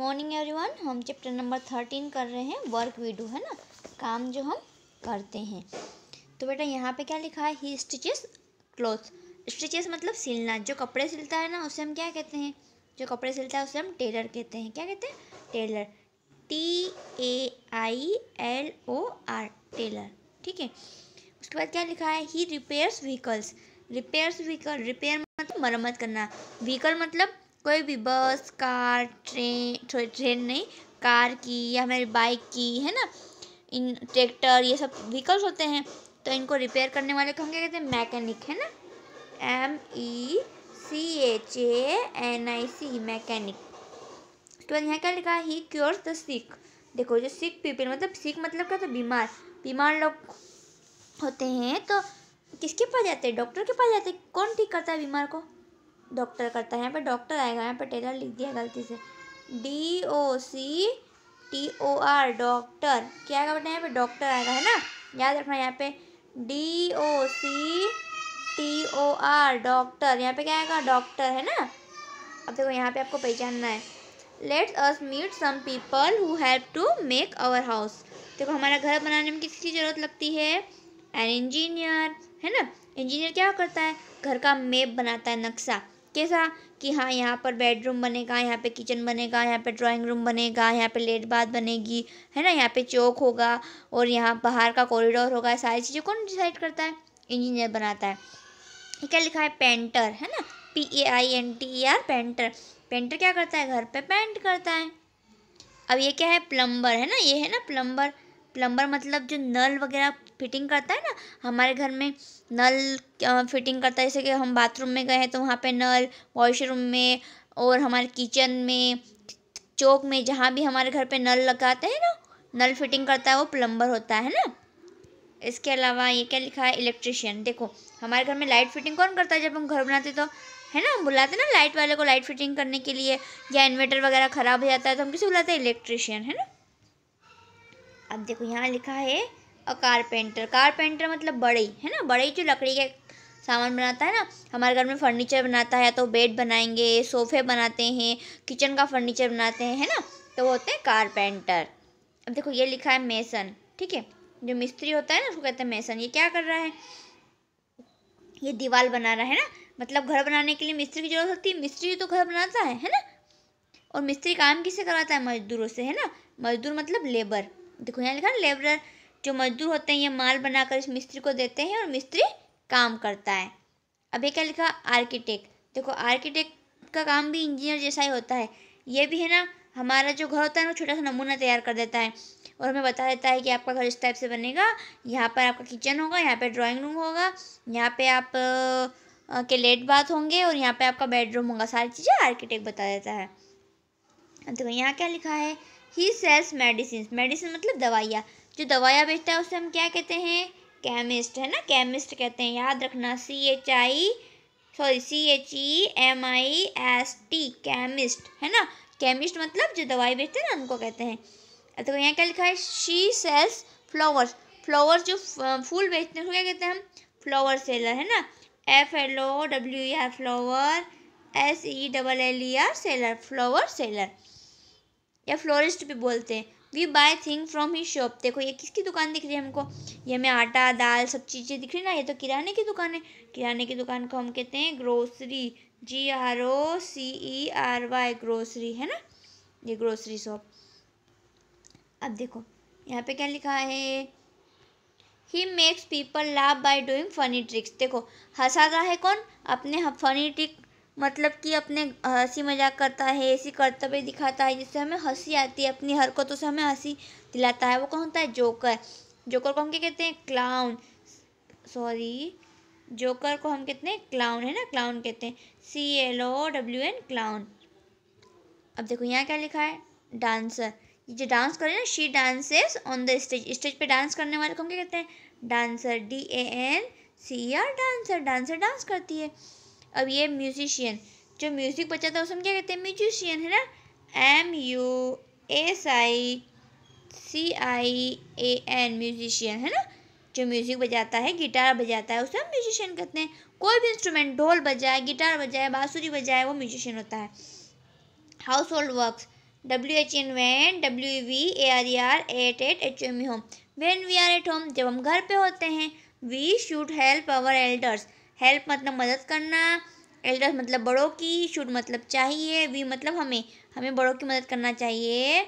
morning everyone हम chapter number thirteen कर रहे हैं वर्क वी डू है ना काम जो हम करते हैं तो बेटा यहाँ पे क्या लिखा है ही स्टिचेस क्लोथ स्टिचेस मतलब सिलना जो कपड़े सिलता है ना उसे हम क्या कहते हैं जो कपड़े सिलता है उसे हम टेलर कहते हैं क्या कहते हैं tailor T A I L O R tailor ठीक है उसके बाद क्या लिखा है ही repairs vehicles repairs vehicle repair मतलब मरम्मत करना व्हीकल मतलब कोई भी बस कार ट्रेन ट्रेन नहीं कार की या हमारी बाइक की है ना इन ट्रैक्टर ये सब व्हीकल्स होते हैं तो इनको रिपेयर करने वाले को हम क्या कहते हैं मैकेनिक है ना M E C H A N I C mechanic तो यहाँ क्या लिखा है ही क्योर द सिख देखो जो सिख पीपल मतलब सिख मतलब क्या तो बीमार बीमार लोग होते हैं तो किसके पास जाते हैं डॉक्टर के पास जाते हैं कौन ठीक करता है बीमार को डॉक्टर करता है यहाँ पर डॉक्टर आएगा यहाँ पर टेलर लिख दिया गलती से D O C T O R doctor क्या आएगा बेटा यहाँ पे डॉक्टर आएगा है ना याद रखना यहाँ पे D O C T O R doctor यहाँ पे क्या आएगा डॉक्टर है ना अब देखो यहाँ पे आपको पहचानना है let's us meet some people who help to make our house देखो हमारा घर बनाने में किसकी ज़रूरत लगती है एन इंजीनियर है ना इंजीनियर क्या करता है घर का मेप बनाता है नक्शा कैसा कि हाँ यहाँ पर बेडरूम बनेगा यहाँ पे किचन बनेगा यहाँ पे ड्राइंग रूम बनेगा यहाँ पे लेट बाथ बनेगी है ना यहाँ पे चौक होगा और यहाँ बाहर का कॉरिडोर होगा सारी चीज़ें कौन डिसाइड करता है इंजीनियर बनाता है क्या लिखा है पेंटर है ना P A I N T E R painter painter क्या करता है घर पे पेंट करता है अब ये क्या है प्लम्बर है ना ये है ना प्लम्बर प्लम्बर मतलब जो नल वगैरह फिटिंग करता है ना हमारे घर में नल फिटिंग करता है जैसे कि हम बाथरूम में गए हैं तो वहाँ पे नल वॉशरूम में और हमारे किचन में चौक में जहाँ भी हमारे घर पे नल लगाते हैं ना नल फिटिंग करता है वो प्लम्बर होता है ना इसके अलावा ये क्या लिखा है इलेक्ट्रिशियन देखो हमारे घर में लाइट फिटिंग कौन करता है जब हम घर बनाते तो है ना हम बुलाते ना लाइट वाले को लाइट फिटिंग करने के लिए या इन्वर्टर वगैरह ख़राब हो जाता है तो हम किसे बुलाते हैं इलेक्ट्रिशियन है ना अब देखो यहाँ लिखा है अ कारपेंटर कारपेंटर मतलब बड़े है ना बड़े जो लकड़ी के सामान बनाता है ना हमारे घर में फर्नीचर बनाता है तो बेड बनाएंगे सोफे बनाते हैं किचन का फर्नीचर बनाते हैं है ना तो वो होते हैं कारपेंटर अब देखो ये लिखा है मेसन ठीक है जो मिस्त्री होता है ना उसको कहते हैं मेसन ये क्या कर रहा है ये दीवार बना रहा है ना मतलब घर बनाने के लिए मिस्त्री की जरूरत होती है मिस्त्री तो घर बनाता है है ना और मिस्त्री काम किसे कराता है मजदूरों से है ना मजदूर मतलब लेबर देखो यहाँ लिखा लेबरर जो मजदूर होते हैं ये माल बनाकर इस मिस्त्री को देते हैं और मिस्त्री काम करता है अभी क्या लिखा आर्किटेक्ट देखो आर्किटेक्ट का काम भी इंजीनियर जैसा ही होता है ये भी है ना हमारा जो घर होता है ना छोटा सा नमूना तैयार कर देता है और हमें बता देता है कि आपका घर इस टाइप से बनेगा यहाँ पर आपका किचन होगा यहाँ पर ड्राॅइंग रूम होगा यहाँ पे आप के लेट बाथ होंगे और यहाँ पर आपका बेडरूम होगा सारी चीज़ें आर्किटेक्ट बता देता है देखो यहाँ क्या लिखा है ही सेल्स मेडिसिन मेडिसिन मतलब दवाइयाँ जो दवाइयाँ बेचता है उसे हम क्या कहते हैं केमिस्ट है ना केमिस्ट कहते हैं याद रखना C H I sorry C H E M I S T chemist है ना केमिस्ट मतलब जो दवाई बेचते हैं ना उनको कहते हैं तो यहाँ क्या लिखा है शी सेल्स फ्लावर्स फ्लावर्स जो फूल बेचते हैं उसको क्या कहते हैं हम फ्लावर सेलर है ना F L O W R flower S E double L E R seller flower seller या फ्लोरिस्ट भी बोलते हैं we buy thing from he shop देखो ये किसकी दुकान दिख रही है हमको ये हमें आटा दाल सब चीज़ें दिख रही ना ये तो किराने की दुकान है किराने की दुकान को हम कहते हैं grocery G R O C E R Y grocery है ना ये ग्रोसरी शॉप अब देखो यहाँ पे क्या लिखा है he makes people laugh by doing funny tricks देखो रहा है कौन अपने फनी ट्रिक मतलब कि अपने हंसी मजाक करता है ऐसी कर्तव्य दिखाता है जिससे हमें हंसी आती है अपनी हरकतों से हमें हंसी दिलाता है वो कौन होता है जोकर जोकर को हम क्या कहते हैं क्लाउन सॉरी जोकर को हम कहते हैं क्लाउन है ना क्लाउन कहते हैं C L O W N clown अब देखो यहाँ क्या लिखा है डांसर जो डांस करे ना she dances on the stage stage पे डांस करने वाले को हम क्या कहते हैं dancer D A N C R dancer dancer dance करती है अब ये म्यूजिशियन जो म्यूज़िक बचा है उसे हम क्या कहते हैं म्यूजिशियन है ना M U S I C I A N musician है ना जो म्यूज़िक बजाता है गिटार बजाता है उसे हम म्यूजिशियन कहते हैं कोई भी इंस्ट्रूमेंट ढोल बजाए गिटार बजाए बाँसुरी बजाए वो म्यूजिशियन होता है household works W H N when W V A R E are at at H M E home when we are at home जब हम घर पे होते हैं we should help our elders help मतलब मदद करना एल्डर्स मतलब बड़ों की शुड मतलब चाहिए वी मतलब हमें हमें बड़ों की मदद करना चाहिए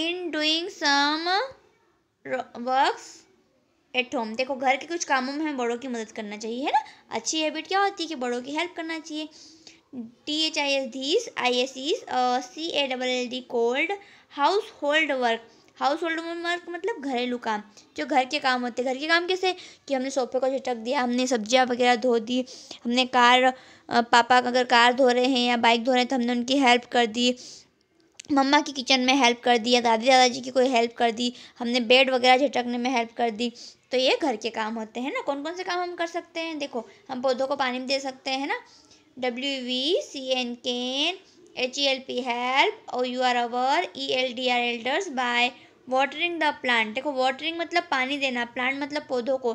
in doing some works at home देखो घर के कुछ कामों में हमें बड़ों की मदद करना चाहिए है ना अच्छी हैबिट क्या होती है कि बड़ों की हेल्प करना चाहिए D H I S this I S is C A double L D called household work household work मतलब घरेलू काम जो घर के काम होते हैं घर के काम कैसे कि हमने सोफे को झटक दिया हमने सब्जियां वगैरह धो दी हमने कार पापा अगर कार धो रहे हैं या बाइक धो रहे हैं तो हमने उनकी हेल्प कर दी मम्मा की किचन में हेल्प कर दी या दादी दादाजी की कोई हेल्प कर दी हमने बेड वगैरह झटकने में हेल्प कर दी तो ये घर के काम होते हैं ना कौन कौन से काम हम कर सकते हैं देखो हम पौधों को पानी दे सकते हैं ना W V C N K N H E L P help O U R our E L D R elders by watering the plant देखो वाटरिंग मतलब पानी देना प्लांट मतलब पौधों को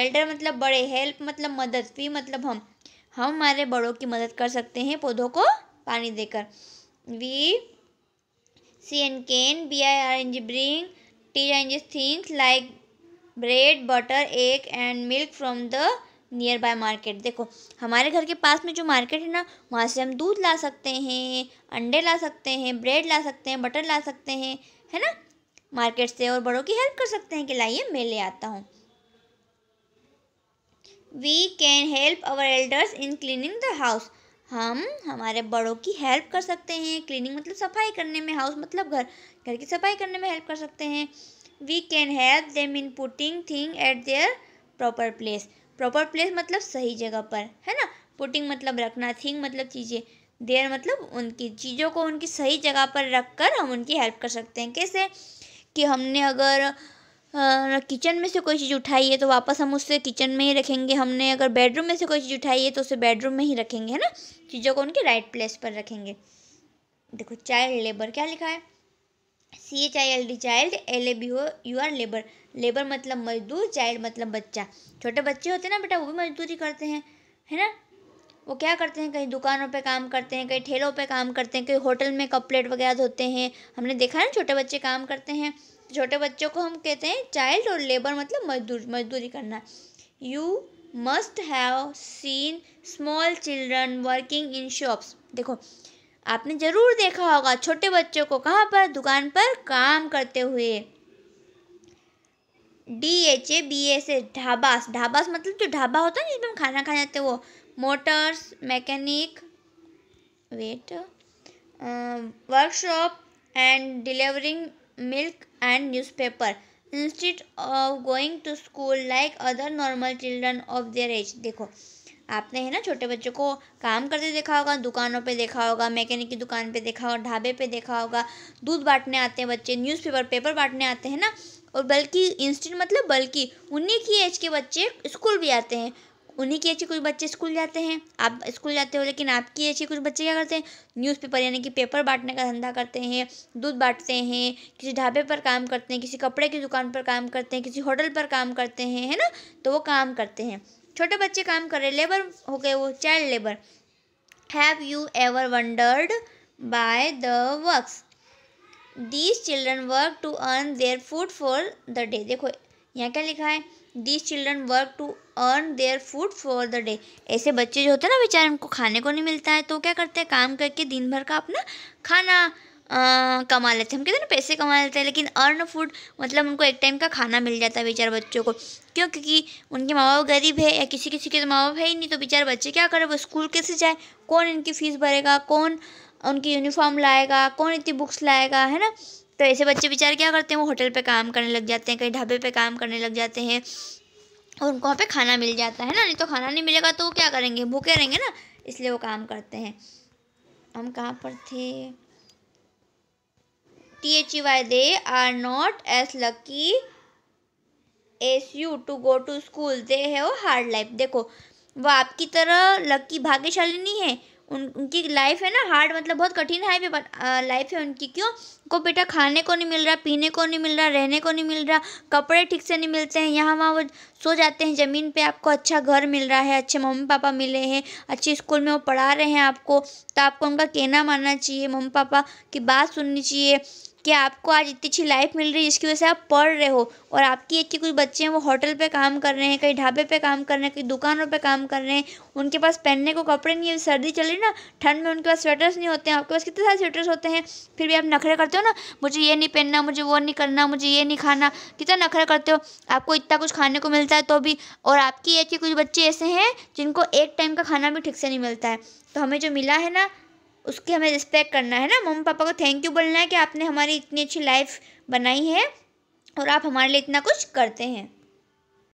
एल्डर मतलब बड़े हेल्प मतलब मदद फी मतलब हम हम हमारे बड़ों की मदद कर सकते हैं पौधों को पानी देकर we C N can B I R N G bring T N G things like bread butter egg and milk from the nearby market देखो हमारे घर के पास में जो मार्केट है ना वहाँ से हम दूध ला सकते हैं अंडे ला सकते हैं ब्रेड ला सकते हैं बटर ला सकते हैं है ना मार्केट से और बड़ों की हेल्प कर सकते हैं कि लाइए मैं ले आता हूँ we can help our elders in cleaning the house हम हमारे बड़ों की हेल्प कर सकते हैं क्लीनिंग मतलब सफाई करने में हाउस मतलब घर घर की सफाई करने में हेल्प कर सकते हैं we can help them in putting thing at their proper place proper place मतलब सही जगह पर है ना पुटिंग मतलब रखना थिंग मतलब चीज़ें देर मतलब उनकी चीज़ों को उनकी सही जगह पर रख कर हम उनकी हेल्प कर सकते हैं कैसे कि हमने अगर किचन में से कोई चीज़ उठाई है तो वापस हम उससे किचन में ही रखेंगे हमने अगर बेडरूम में से कोई चीज़ उठाई है तो उसे बेडरूम में ही रखेंगे है ना चीज़ों को उनके राइट प्लेस पर रखेंगे देखो चाइल्ड लेबर क्या लिखा है C H I L D child L A B O U R labour labour मतलब मजदूर चाइल्ड मतलब बच्चा छोटे बच्चे होते हैं ना बेटा वो भी मजदूरी करते हैं है ना वो क्या करते हैं कहीं दुकानों पे काम करते हैं कहीं ठेलों पे काम करते हैं कहीं होटल में कप प्लेट वगैरह धोते हैं हमने देखा ना छोटे बच्चे काम करते हैं छोटे बच्चों को हम कहते हैं चाइल्ड और लेबर मतलब मजदूर मजदूरी करना you must have seen small children working in shops देखो आपने ज़रूर देखा होगा छोटे बच्चों को कहाँ पर दुकान पर काम करते हुए D H A B S A dhabas dhabas मतलब जो ढाबा होता है जिसमें हम खाना खा जाते हैं वो motors mechanic wait workshop and delivering milk and newspaper institute of going to school like other normal children of their age देखो आपने है ना छोटे बच्चों को काम करते देखा होगा दुकानों पे देखा होगा मैकेनिक की दुकान पे देखा होगा ढाबे पे देखा होगा दूध बांटने आते हैं बच्चे न्यूज़पेपर पेपर बांटने आते हैं ना और बल्कि इंस्टेंट मतलब बल्कि उन्हीं की एज के बच्चे स्कूल भी आते हैं उन्हीं की एज के कुछ बच्चे स्कूल जाते हैं आप स्कूल जाते हो लेकिन आपकी एज के कुछ बच्चे क्या करते हैं न्यूज़पेपर यानी कि पेपर बांटने का धंधा करते हैं दूध बांटते हैं किसी ढाबे पर काम करते हैं किसी कपड़े की दुकान पर काम करते हैं किसी होटल पर काम करते हैं है ना तो वो काम करते हैं छोटे बच्चे काम कर रहे लेबर हो गए वो child labour have you ever wondered by the work these children work to earn their food for the day देखो यहाँ क्या लिखा है these children work to earn their food for the day ऐसे बच्चे जो होते हैं ना बेचारे उनको खाने को नहीं मिलता है तो क्या करते हैं काम करके दिन भर का अपना खाना कमा लेते हैं हम कितने पैसे कमा लेते हैं लेकिन अर्न फूड मतलब उनको एक टाइम का खाना मिल जाता है बेचारे बच्चों को क्यों क्योंकि उनके माँ बाप गरीब है या किसी किसी के तो माँ बाप है ही नहीं तो बेचारे बच्चे क्या करें वो स्कूल कैसे जाए कौन इनकी फ़ीस भरेगा कौन उनकी यूनिफॉर्म लाएगा कौन इतनी बुक्स लाएगा है ना तो ऐसे बच्चे बेचारे क्या करते हैं वो होटल पर काम करने लग जाते हैं कहीं ढाबे पर काम करने लग जाते हैं और उनको वहाँ पर खाना मिल जाता है ना नहीं तो खाना नहीं मिलेगा तो वो क्या करेंगे भूखे रहेंगे ना इसलिए वो काम करते हैं हम कहाँ पर थे T H E Y they are not as lucky as you to go to school they have hard life देखो वो आपकी तरह लकी भाग्यशाली नहीं है उन उनकी लाइफ है ना हार्ड मतलब बहुत कठिन है भी लाइफ है उनकी क्यों को बेटा खाने को नहीं मिल रहा पीने को नहीं मिल रहा रहने को नहीं मिल रहा कपड़े ठीक से नहीं मिलते हैं यहाँ वहाँ वो सो जाते हैं ज़मीन पे आपको अच्छा घर मिल रहा है अच्छे मम्मी पापा मिले हैं अच्छे स्कूल में वो पढ़ा रहे हैं आपको तो आपको उनका कहना मानना चाहिए मम्मी पापा की बात सुननी चाहिए कि आपको आज इतनी अच्छी लाइफ मिल रही है जिसकी वजह से आप पढ़ रहे हो और आपकी एक के कुछ बच्चे हैं वो होटल पे काम कर रहे हैं कहीं ढाबे पे काम कर रहे हैं कहीं दुकानों पे काम कर रहे हैं उनके पास पहनने को कपड़े नहीं है सर्दी चल रही ना ठंड में उनके पास स्वेटर्स नहीं होते हैं आपके पास कितने सारे स्वेटर्स होते हैं फिर भी आप नखरे करते हो ना मुझे ये नहीं पहनना मुझे वो नहीं करना मुझे ये नहीं खाना कितना नखरे करते हो आपको इतना कुछ खाने को मिलता है तो भी और आपकी एक के कुछ बच्चे ऐसे हैं जिनको एक टाइम का खाना भी ठीक से नहीं मिलता है तो हमें जो मिला है ना उसकी हमें रिस्पेक्ट करना है ना मम्मी पापा को थैंक यू बोलना है कि आपने हमारी इतनी अच्छी लाइफ बनाई है और आप हमारे लिए इतना कुछ करते हैं